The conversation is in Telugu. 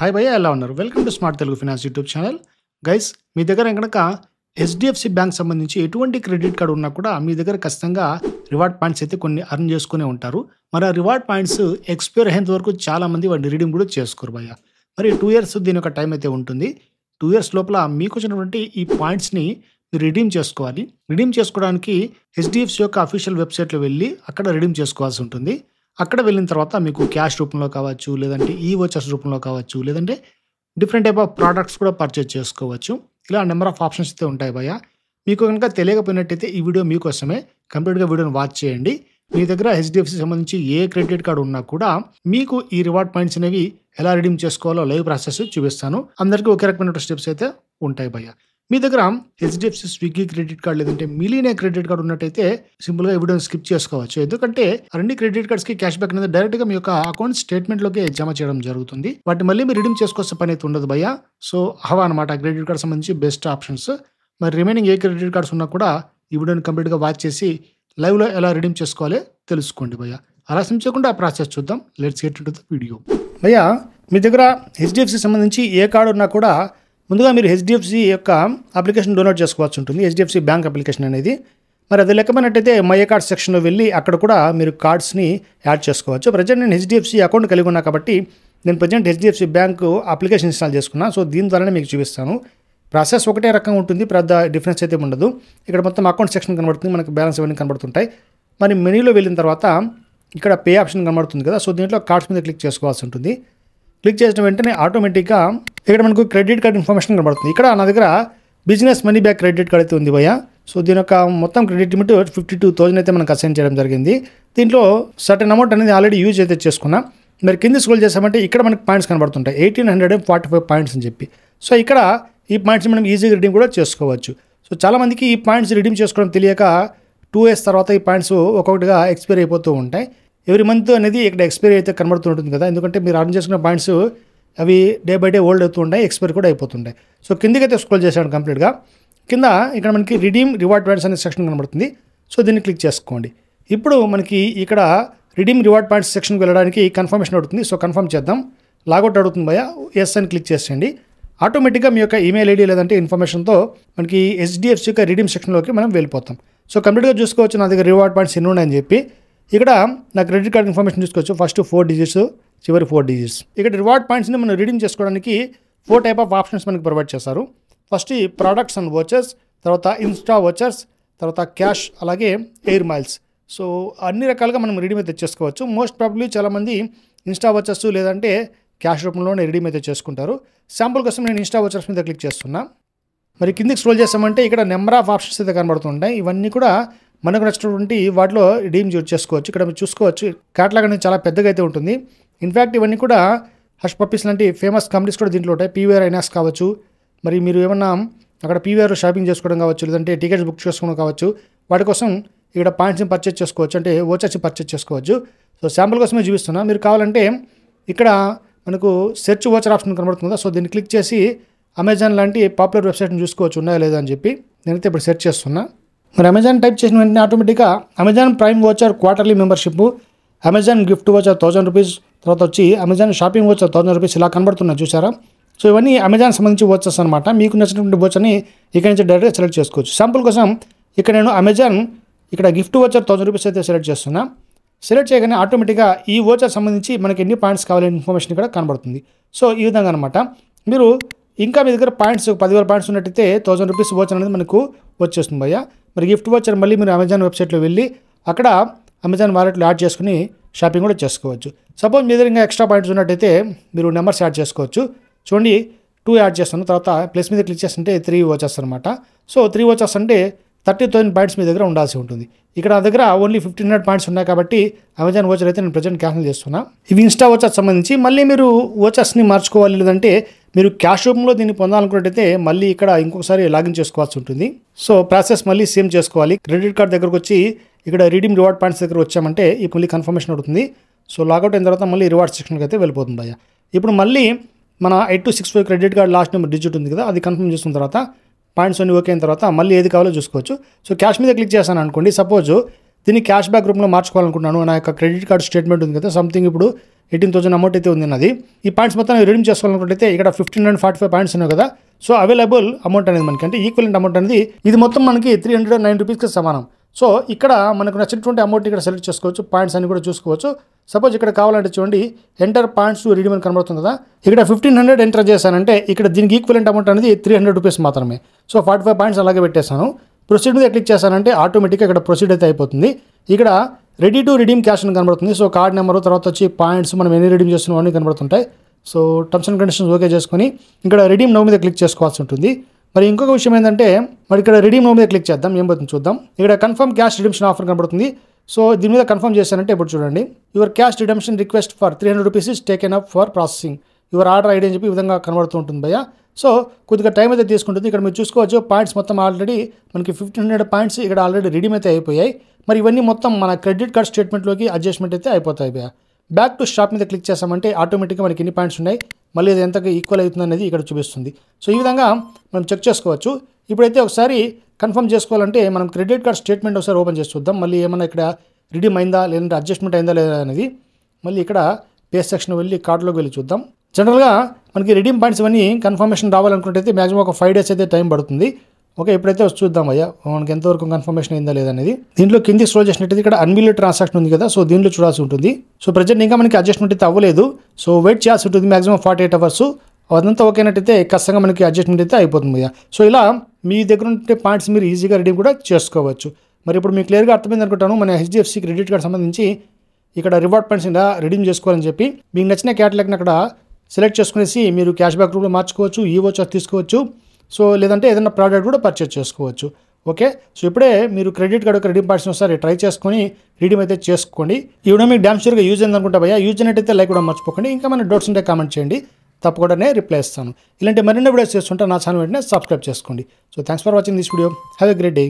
హాయ్ భయ్య ఎలా ఉన్నారు welcome to smart Telugu finance YouTube channel guys మీ దగ్గర కనుక హెచ్డిఎఫ్సి బ్యాంక్ సంబంధించి ఎటువంటి క్రెడిట్ కార్డు ఉన్నా కూడా మీ దగ్గర ఖచ్చితంగా రివార్డ్ పాయింట్స్ అయితే కొన్ని అర్న్ చేసుకునే ఉంటారు మరి ఆ రివార్డ్ పాయింట్స్ ఎక్స్పైర్ అయ్యేంత వరకు చాలామంది వాటిని రీడింగ్ కూడా చేసుకోరు భయ్య మరి టూ ఇయర్స్ దీని ఒక టైం అయితే ఉంటుంది టూ ఇయర్స్ లోపల మీకు వచ్చినటువంటి ఈ పాయింట్స్ని మీరు రిడీమ్ చేసుకోవాలి రిడీమ్ చేసుకోవడానికి హెచ్డిఎఫ్సి యొక్క అఫీషియల్ వెబ్సైట్లో వెళ్ళి అక్కడ రిడీమ్ చేసుకోవాల్సి ఉంటుంది అక్కడ వెళ్ళిన తర్వాత మీకు క్యాష్ రూపంలో కావచ్చు లేదంటే ఈ వచ్చర్స్ రూపంలో కావచ్చు లేదంటే డిఫరెంట్ టైప్ ఆఫ్ ప్రోడక్ట్స్ కూడా పర్చేజ్ చేసుకోవచ్చు ఇలా నెంబర్ ఆఫ్ ఆప్షన్స్ అయితే ఉంటాయి భయ్య మీకు కనుక తెలియకపోయినట్టయితే ఈ వీడియో మీకోసమే కంప్లీట్గా వీడియోని వాచ్ చేయండి మీ దగ్గర హెచ్డిఎఫ్సి సంబంధించి ఏ క్రెడిట్ కార్డు ఉన్నా కూడా మీకు ఈ రివార్డ్ పాయింట్స్ అనేవి ఎలా రిడీమ్ చేసుకోవాలో లైవ్ ప్రాసెస్ చూపిస్తాను అందరికీ ఒకే రకమైన స్టెప్స్ అయితే ఉంటాయి భయ్య మీ దగ్గర హెచ్డిఎఫ్సి స్విగ్గీ క్రెడిట్ కార్డు లేదంటే మిలీనే క్రెడిట్ కార్డు ఉన్నట్టయితే సింపుల్ గా ఎవిడెన్స్ స్కిప్ చేసుకోవచ్చు ఎందుకంటే అన్ని క్రెడిట్ కార్డ్స్ కి క్యాష్ బ్యాక్ అనేది డైరెక్ట్ గా మీ యొక్క అకౌంట్ స్టేట్మెంట్ లోకి జమ చేయడం జరుగుతుంది వాటి మళ్ళీ మీరు రిడీమ్ చేసుకోవాల్సిన పని అయితే ఉండదు భయ్య సో హవా అనమాట క్రెడిట్ కార్డ్ సంబంధించి బెస్ట్ ఆప్షన్స్ మరి రిమైనింగ్ ఏ క్రెడిట్ కార్డ్స్ ఉన్నా కూడా ఇవిడెన్ కంప్లీట్గా వాచ్ చేసి లైవ్లో ఎలా రిడీమ్ చేసుకోవాలి తెలుసుకోండి భయ్య అలా చేయకుండా ఆ ప్రాసెస్ చూద్దాం let's get to the video భయ్య మీ దగ్గర హెచ్డిఎఫ్సి సంబంధించి ఏ కార్డు ఉన్నా కూడా ముందుగా మీరు హెచ్డిఎఫ్సి యొక్క అప్లికేషన్ డౌన్లోడ్ చేసుకోవాల్సి ఉంటుంది హెచ్డిఎఫ్సి బ్యాంక్ అప్లికేషన్ అనేది మరి అది లెక్కమైనట్టయితే మై కార్డ్ సెక్షన్లో వెళ్ళి అక్కడ కూడా మీరు కార్డ్స్ని యాడ్ చేసుకోవచ్చు ప్రజెంట్ నేను హెచ్డిఎఫ్సి అకౌంట్ కలిగి ఉన్నా కాబట్టి నేను present HDFC bank application install చేసుకున్నా సో దీని ద్వారానే మీకు చూపిస్తాను ప్రాసెస్ ఒకటే రకంగా ఉంటుంది పెద్ద డిఫరెన్స్ అయితే ఉండదు ఇక్కడ మొత్తం అకౌంట్ సెక్షన్ కనబడుతుంది మనకు బ్యాలెన్స్ ఇవన్నీ కనబడుతుంటాయి మరి మెనీలో వెళ్ళిన తర్వాత ఇక్కడ పే ఆప్షన్ కనబడుతుంది కదా సో దీంట్లో కార్డ్స్ మీద క్లిక్ చేసుకోవాల్సి ఉంటుంది క్లిక్ చేసిన వెంటనే ఆటోమేటిక్గా ఇక్కడ మనకు క్రెడిట్ కార్డ్ ఇన్ఫర్మేషన్ కనబడుతుంది ఇక్కడ నా దగ్గర business money back credit card అయితే ఉంది భయ్య సో దీని యొక్క మొత్తం credit limit fifty two thousand అయితే మనకు అసైన్ చేయడం జరిగింది దీంట్లో సర్టన్ అమౌంట్ అనేది ఆల్రెడీ యూజ్ అయితే చేసుకున్నాం మరి కింద స్కోల్ చేసామంటే ఇక్కడ మనకి పాయింట్స్ కనబడుతుంటాయి eighteen hundred and forty five points అని చెప్పి సో ఇక్కడ ఈ పాయింట్స్ మనం ఈజీగా రిడీమ్ కూడా చేసుకోవచ్చు సో చాలామందికి ఈ పాయింట్స్ రిడీమ్ చేసుకోవడం తెలియక టూ ఇయర్స్ తర్వాత ఈ పాయింట్స్ ఒక్కొక్కటిగా ఎక్స్పైర్ అయిపోతూ ఉంటాయి ఎవరి మంత్ అనేది ఇక్కడ ఎక్స్పైరీ అయితే కనబడుతూ ఉంటుంది కదా ఎందుకంటే మీరు అర్న్ చేసుకున్న పాయింట్స్ అవి డే బై డే ఓల్డ్ అవుతుంటాయి ఎక్స్పైర్ కూడా అయిపోతుంటాయి సో కిందకి అయితే స్క్రోల్ చేశాను కంప్లీట్గా కింద ఇక్కడ మనకి రిడీమ్ రివార్డ్ పాయింట్స్ అనే సెక్షన్ కనబడుతుంది సో దీన్ని క్లిక్ చేసుకోండి ఇప్పుడు మనకి ఇక్కడ రిడీమ్ రివార్డ్ పాయింట్స్ సెక్షన్కి వెళ్ళడానికి కన్ఫర్మేషన్ అడుగుతుంది సో కన్ఫర్మ్ చేద్దాం లాగౌట్ అడుగుతుంది భయ ఎస్ అని క్లిక్ చేసేయండి ఆటోమేటిక్గా మీ యొక్క ఈమెయిల్ ఐడి లేదంటే ఇన్ఫర్మేషన్తో మనకి హెచ్డిఎఫ్సి యొక్క రిడీమ్ సెక్షన్లోకి మనం వెళ్ళిపోతాం సో కంప్లీట్గా చూసుకోవచ్చు నా దగ్గర రివార్డ్ పాయింట్స్ ఎన్ని ఉన్నాయని చెప్పి ఇక్కడ నా క్రెడిట్ కార్డ్ ఇన్ఫర్మేషన్ చూసుకోవచ్చు ఫస్ట్ ఫోర్ డిజిట్స్ చివరి ఫోర్ డిజిట్స్ ఇక్కడ రివార్డ్ పాయింట్స్ని మనం రిడీమ్ చేసుకోవడానికి ఫోర్ టైప్ ఆఫ్ ఆప్షన్స్ మనకి ప్రొవైడ్ చేస్తారు ఫస్ట్ ఈ ప్రోడక్ట్స్ అండ్ వాచర్స్ తర్వాత ఇన్స్టా వాచర్స్ తర్వాత క్యాష్ అలాగే ఎయిర్ మైల్స్ సో అన్ని రకాలుగా మనం అయితే తెచ్చేసుకోవచ్చు మోస్ట్ ప్రాబ్లీ చాలామంది ఇన్స్టా వచ్చర్స్ లేదంటే క్యాష్ రూపంలోనే అయితే చేసుకుంటారు శాంపుల్ కోసం నేను ఇన్స్టా వచ్చర్స్ మీద క్లిక్ చేస్తున్నా మరి కిందికి స్క్రోల్ చేస్తామంటే ఇక్కడ నెంబర్ ఆఫ్ ఆప్షన్స్ అయితే కనబడుతుంటాయి ఇవన్నీ కూడా మనకు నచ్చినటువంటి వాటిలో రీమ్ చేసుకోవచ్చు ఇక్కడ మీరు చూసుకోవచ్చు క్యాటలాగ్ అనేది చాలా పెద్దగా అయితే ఉంటుంది ఇన్ఫ్యాక్ట్ ఇవన్నీ కూడా హష్ పప్పీస్ లాంటి ఫేమస్ కంపెనీస్ కూడా దీంట్లో ఉంటాయి పీవీఆర్ ఐనాక్స్ కావచ్చు మరి మీరు ఏమన్నా అక్కడ పీవీఆర్ షాపింగ్ చేసుకోవడం కావచ్చు లేదంటే టికెట్స్ బుక్ చేసుకోవడం కావచ్చు వాటి కోసం ఇక్కడ పాయింట్స్ని పర్చేజ్ చేసుకోవచ్చు అంటే ఓచర్స్ని పర్చేజ్ చేసుకోవచ్చు సో శాంపుల్ కోసమే చూపిస్తున్నా మీరు కావాలంటే ఇక్కడ మనకు సెర్చ్ ఓచర్ ఆప్షన్ కనబడుతుంది సో దీన్ని క్లిక్ చేసి అమెజాన్ లాంటి పాపులర్ వెబ్సైట్ని చూసుకోవచ్చు ఉన్నాయా లేదా అని చెప్పి నేనైతే ఇప్పుడు సెర్చ్ చేస్తున్నా మరి అమెజాన్ టైప్ చేసిన వెంటనే ఆటోమేటిక్గా Amazon Prime voucher quarterly membership Amazon gift voucher thousand rupees తర్వాత వచ్చి అమెజాన్ షాపింగ్ వచ్చి థౌసండ్ రూపీస్ ఇలా కనబడుతున్నాయి చూసారా సో ఇవన్నీ అమెజాన్ సంబంధించి వచ్చర్స్ అనమాట మీకు నచ్చినటువంటి వచ్చని ఇక్కడ నుంచి డైరెక్ట్గా సెలెక్ట్ చేసుకోవచ్చు శాంపుల్ కోసం ఇక్కడ నేను అమెజాన్ ఇక్కడ గిఫ్ట్ వచ్చర్ థౌసండ్ రూపీస్ అయితే సెలెక్ట్ చేస్తున్నా సెలెక్ట్ చేయగానే ఆటోమేటిక్గా ఈ ఓచర్ సంబంధించి మనకి ఎన్ని పాయింట్స్ కావాలనే ఇన్ఫర్మేషన్ ఇక్కడ కనబడుతుంది సో ఈ విధంగా అనమాట మీరు ఇంకా మీ దగ్గర పాయింట్స్ పదివేల పాయింట్స్ ఉన్నట్టయితే థౌసండ్ రూపీస్ ఓచర్ అనేది మనకు వచ్చేస్తుంది భయ్య మరి గిఫ్ట్ ఓచర్ మళ్ళీ మీరు అమెజాన్ వెబ్సైట్లో వెళ్ళి అక్కడ అమెజాన్ వాలెట్లో యాడ్ చేసుకుని షాపింగ్ కూడా చేసుకోవచ్చు సపోజ్ మీ దగ్గర ఇంకా ఎక్స్ట్రా పాయింట్స్ ఉన్నట్టయితే మీరు నెంబర్స్ యాడ్ చేసుకోవచ్చు చూడండి టూ యాడ్ చేస్తాను తర్వాత ప్లస్ మీద క్లిక్ చేస్తుంటే త్రీ వచ్చేస్ అనమాట సో త్రీ వచ్చేస్ అంటే థర్టీ థౌసండ్ పాయింట్స్ మీ దగ్గర ఉండాల్సి ఉంటుంది ఇక్కడ నా దగ్గర ఓన్లీ ఫిఫ్టీన్ హండ్రెడ్ పాయింట్స్ ఉన్నాయి కాబట్టి అమెజాన్ ఓచర్ అయితే నేను ప్రజెంట్ క్యాన్సిల్ చేస్తున్నా ఇవి ఇన్స్టా ఓచర్స్ సంబంధించి మళ్ళీ మీరు ఓచర్స్ని మార్చుకోవాలి లేదంటే మీరు క్యాష్ రూపంలో దీన్ని పొందాలనుకున్నట్టయితే మళ్ళీ ఇక్కడ ఇంకొకసారి లాగిన్ చేసుకోవాల్సి ఉంటుంది సో ప్రాసెస్ మళ్ళీ సేమ్ చేసుకోవాలి క్రెడిట్ కార్డ్ దగ్గరకు వచ్చి ఇక్కడ రీడీమ్ రివార్డ్ పాయింట్స్ దగ్గర వచ్చామంటే ఇప్పుడు మళ్ళీ కన్ఫర్మేషన్ అడుగుతుంది సో లాగౌట్ అయిన తర్వాత మళ్ళీ రివార్డ్ సెక్షన్కి అయితే వెళ్ళిపోతుంది అయ్యా ఇప్పుడు మళ్ళీ మన eight two six five credit card last number digit ఉంది కదా అది కన్ఫర్మ్ చేసిన తర్వాత పాయింట్స్ అన్ని ఓకే అయిన తర్వాత మళ్ళీ ఏది కావాలో చూసుకోవచ్చు సో క్యాష్ మీద క్లిక్ చేస్తాను అనుకోండి సపోజ్ దీన్ని క్యాష్ బ్యాక్ రూపంలో మార్చుకోవాలనుకున్నాను నా యొక్క క్రెడిట్ కార్డ్ స్టేట్మెంట్ ఉంది కదా సంథింగ్ ఇప్పుడు ఎయిటీన్ థౌసండ్ అమౌంట్ అయితే ఉంది అది ఈ పాయింట్స్ మొత్తం రిడీమ్ చేసుకోవాలనుకుంటే ఇక్కడ fifteen and forty five points ఉన్నాయి కదా సో అవైలబుల్ అమౌంట్ అనేది మనకి అంటే ఈక్వల్ అమౌంట్ అనేది ఇది మొత్తం మనకి త్రీ హండ్రెడ్ నైన్ రూపీస్కి సమానం సో ఇక్కడ మనకు నచ్చినటువంటి అమౌంట్ ఇక్కడ సెలెక్ట్ చేసుకోవచ్చు పాయింట్స్ అన్ని కూడా చూసుకోవచ్చు సపోజ్ ఇక్కడ కావాలంటే చూడండి ఎంటర్ పాయింట్స్ టు రెడీమని కనబడుతుంది కదా ఇక్కడ ఫిఫ్టీన్ హండ్రెడ్ ఎంటర్ చేశానంటే ఇక్కడ దీనికి ఈక్వలెంట్ అమౌంట్ అనేది త్రీ హండ్రెడ్ రూపీస్ మాత్రమే సో ఫార్టీ ఫైవ్ పాయింట్స్ అలాగే పెట్టేశాను ప్రొసీడ్ మీద క్లిక్ చేశానంటే ఆటోమేటిక్గా ఇక్కడ ప్రొసీడ్ అయితే అయిపోతుంది ఇక్కడ రెడీ టు రిడీమ్ క్యాష్ అని కనబడుతుంది సో కార్డ్ నెంబర్ తర్వాత వచ్చి పాయింట్స్ మనం ఎన్ని రిడీమ్ అన్నీ కనబడుతుంటాయి so terms and conditions okay చేసుకొని ఇక్కడ రిడీమ్ నో మీద క్లిక్ చేసుకోవాల్సి ఉంటుంది మరి ఇంకొక విషయం ఏంటంటే మరి ఇక్కడ రిడీమ్ నో మీద క్లిక్ చేద్దాం ఏం పోతుంది చూద్దాం ఇక్కడ కన్ఫర్మ్ క్యాష్ రిడిమ్షన్ ఆఫర్ కనబడుతుంది సో దీని మీద కన్ఫర్మ్ చేశానంటే ఇప్పుడు చూడండి your cash redemption request for three hundred rupees is taken up for processing your order ID అని చెప్పి విధంగా కనబడుతూ ఉంటుంది భయ్య సో కొద్దిగా టైం అయితే తీసుకుంటుంది ఇక్కడ మీరు చూసుకోవచ్చు పాయింట్స్ మొత్తం ఆల్రెడీ మనకి ఫిఫ్టీన్ హండ్రెడ్ పాయింట్స్ ఇక్కడ ఆల్రెడీ రిడీమ్ అయితే అయిపోయాయి మరి ఇవన్నీ మొత్తం మన క్రెడిట్ కార్డ్ స్టేట్మెంట్లోకి అడ్జస్ట్మెంట్ అయితే అయిపోతాయి భయ్య బ్యాక్ టు షాప్ మీద క్లిక్ చేసామంటే ఆటోమేటిక్గా మనకి ఎన్ని పాయింట్స్ ఉన్నాయి మళ్ళీ అది ఎంతగా ఈక్వల్ అవుతుంది అనేది ఇక్కడ చూపిస్తుంది సో ఈ విధంగా మనం చెక్ చేసుకోవచ్చు ఇప్పుడైతే ఒకసారి కన్ఫర్మ్ చేసుకోవాలంటే మనం క్రెడిట్ కార్డ్ స్టేట్మెంట్ ఒకసారి ఓపెన్ చేసి చూద్దాం మళ్ళీ ఏమైనా ఇక్కడ రిడీమ్ అయిందా లేదంటే అడ్జస్ట్మెంట్ అయిందా లేదా అనేది మళ్ళీ ఇక్కడ పే సెక్షన్ వెళ్ళి కార్డులోకి వెళ్ళి చూద్దాం జనరల్గా మనకి రిడీమ్ పాయింట్స్ ఇవన్నీ కన్ఫర్మేషన్ రావాలనుకుంటే మ్యాక్సిమం ఒక ఫైవ్ డేస్ అయితే టైం పడుతుంది ఓకే ఇప్పుడైతే చూద్దాం అయ్యా మనకి ఎంతవరకు కన్ఫర్మేషన్ అయిందా లేదనేది దీంట్లో కింది స్టోర్ చేసినట్టు ఇక్కడ అన్బిల్డ్ ట్రాన్సాక్షన్ ఉంది కదా సో దీంట్లో చూడాల్సి ఉంటుంది సో ప్రజెంట్ ఇంకా మనకి అడ్జస్ట్మెంట్ అయితే అవ్వలేదు సో వెయిట్ చేయాల్సి ఉంటుంది మ్యాక్సిమం ఫార్టీ ఎయిట్ అవర్స్ అదంతా ఓకేనట్టయితే ఖచ్చితంగా మనకి అడ్జస్ట్మెంట్ అయితే అయిపోతుంది అయ్యా సో ఇలా మీ దగ్గర ఉంటే పాయింట్స్ మీరు ఈజీగా రెడీ కూడా చేసుకోవచ్చు మరి ఇప్పుడు మీకు క్లియర్గా అర్థమైంది అనుకుంటాను మన హెచ్డిఎఫ్సి క్రెడిట్ కార్డ్ సంబంధించి ఇక్కడ రివార్డ్ పాయింట్స్ ఇలా రెడీమ్ చేసుకోవాలని చెప్పి మీకు నచ్చిన క్యాటలాగ్ని అక్కడ సెలెక్ట్ చేసుకునేసి మీరు క్యాష్ బ్యాక్ రూపంలో మార్చుకోవచ్చు ఈ అది తీసుకోవచ్చు సో లేదంటే ఏదైనా ప్రోడక్ట్ కూడా పర్చేజ్ చేసుకోవచ్చు ఓకే సో ఇప్పుడే మీరు క్రెడిట్ కార్డు రెడీమ్ పార్ట్స్ ఒకసారి ట్రై చేసుకొని రీడీమ్ అయితే చేసుకోండి ఇవి మీకు డ్యామ్ షూర్గా యూజ్ అయిందనుకుంటా భయ్యా యూజ్ అయినట్టయితే లైక్ కూడా మర్చిపోకండి ఇంకా మన డౌట్స్ ఉంటే కామెంట్ చేయండి తప్పకుండానే రిప్లై ఇస్తాను ఇలాంటి మరిన్ని వీడియోస్ చేస్తుంటే నా ఛానల్ వెంటనే సబ్స్క్రైబ్ చేసుకోండి so thanks for watching this video have a great day